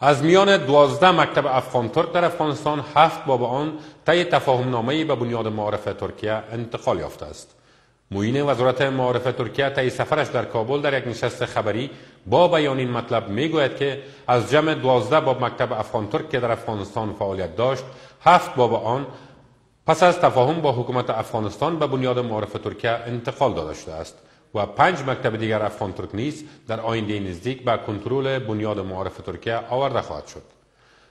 از میان دوازده مکتب افغان ترک در افغانستان هفت باب آن طی تفاهم نامه به بنیاد معارف ترکیه انتقال یافته است موین وزارت معارف ترکیه طی سفرش در کابل در یک نشست خبری با بیان این مطلب میگوید که از جمع دوازده باب مکتب افغان ترک که در افغانستان فعالیت داشت هفت باب آن پس از تفاهم با حکومت افغانستان به بنیاد معارف ترکیه انتقال داده شده است و پنج مکتب دیگر افغان ترک نیز در آینده نزدیک به کنترل بنیاد معارف ترکیه آورده خواهد شد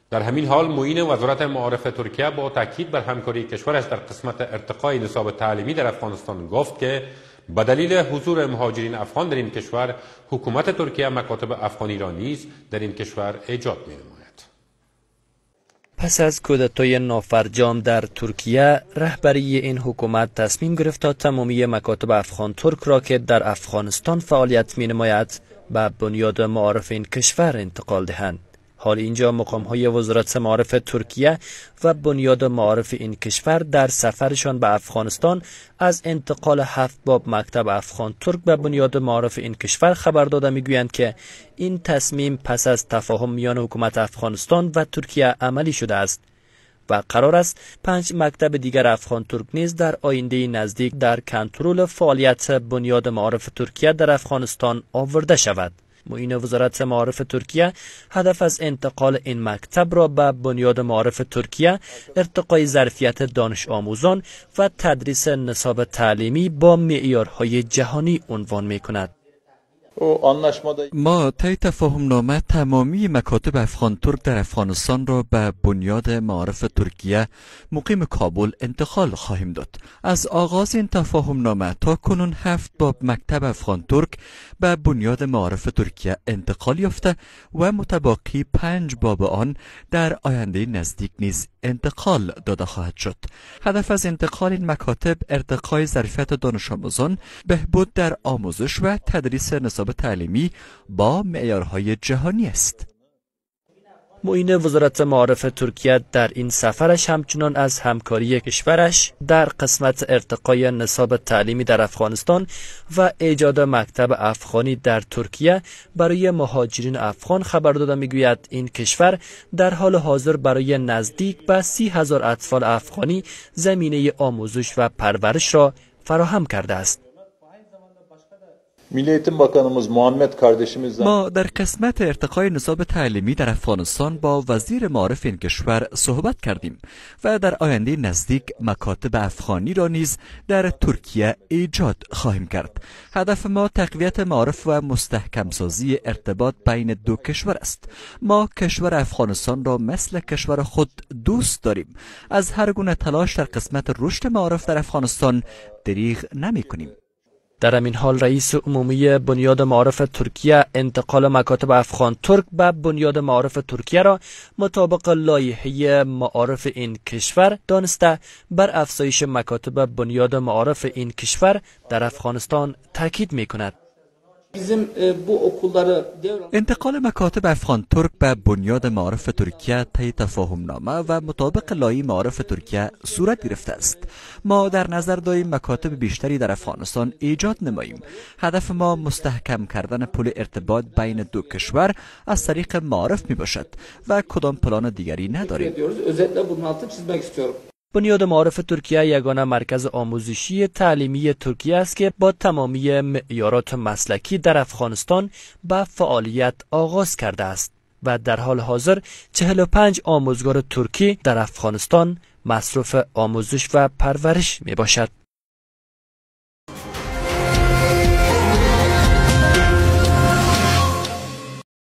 در همین حال معین وزارت معارف ترکیه با تاکید بر همکاری کشورش در قسمت ارتقای نصاب تعلیمی در افغانستان گفت که به دلیل حضور مهاجرین افغان در این کشور حکومت ترکیه مکاتب افغانی را نیز در این کشور ایجاد می‌نماید پس از کودتای نافرجام در ترکیه رهبری این حکومت تصمیم گرفت تا تمامی مکاتب افغان ترک را که در افغانستان فعالیت می نماید به بنیاد معارف این کشور انتقال دهند حال اینجا مقام های وزارت معارف ترکیه و بنیاد معارف این کشور در سفرشان به افغانستان از انتقال هفت باب مکتب افغان ترک به بنیاد معارف این کشور خبر داده میگویند که این تصمیم پس از تفاهم میان حکومت افغانستان و ترکیه عملی شده است و قرار است پنج مکتب دیگر افغان ترک نیز در آینده نزدیک در کنترل فعالیت بنیاد معارف ترکیه در افغانستان آورده شود. معین وزارت معارف ترکیه هدف از انتقال این مکتب را به بنیاد معارف ترکیه ارتقای ظرفیت دانش آموزان و تدریس نصاب تعلیمی با معیارهای جهانی عنوان می کند. ما تفاهم نامه تمامی مکاتب ترک در افغانستان را به بنیاد معارف ترکیه مقیم کابل انتقال خواهیم داد از آغاز این تفاهم نامه تا کنون هفت باب مکتب ترک به بنیاد معارف ترکیه انتقال یافته و متباقی پنج باب آن در آینده نزدیک نیز انتقال داده خواهد شد هدف از انتقال این مکاتب ارتقای ظرفیت دانش آموزان بهبود در آموزش و تدریس نصاب تعلیمی با معیارهای جهانی است معین وزارت معارف ترکیه در این سفرش همچنان از همکاری کشورش در قسمت ارتقای نصاب تعلیمی در افغانستان و ایجاد مکتب افغانی در ترکیه برای مهاجرین افغان خبر داده میگوید این کشور در حال حاضر برای نزدیک به سی هزار اطفال افغانی زمینه آموزش و پرورش را فراهم کرده است. ما در قسمت ارتقای نصاب تعلیمی در افغانستان با وزیر معارف این کشور صحبت کردیم و در آینده نزدیک مکاتب افغانی را نیز در ترکیه ایجاد خواهیم کرد هدف ما تقویت معارف و مستحکم سازی ارتباط بین دو کشور است ما کشور افغانستان را مثل کشور خود دوست داریم از هر گونه تلاش در قسمت رشد معارف در افغانستان دریغ نمی کنیم در این حال رئیس عمومی بنیاد معارف ترکیه انتقال مکاتب افغان ترک به بنیاد معارف ترکیه را مطابق لایحه معارف این کشور دانسته بر افزایش مکاتب بنیاد معارف این کشور در افغانستان تاکید می کند. E, انتقال مکاتب افغان ترک به بنیاد معارف ترکیه طی تفاهم نامه و مطابق لای معارف ترکیه صورت گرفته است ما در نظر داریم مکاتب بیشتری در افغانستان ایجاد نماییم هدف ما مستحکم کردن پل ارتباط بین دو کشور از طریق معارف می باشد و کدام پلان دیگری نداریم بنیاد معارف ترکیه یگانه مرکز آموزشی تعلیمی ترکیه است که با تمامی معیارات مسلکی در افغانستان به فعالیت آغاز کرده است و در حال حاضر 45 آموزگار ترکی در افغانستان مصروف آموزش و پرورش می باشد.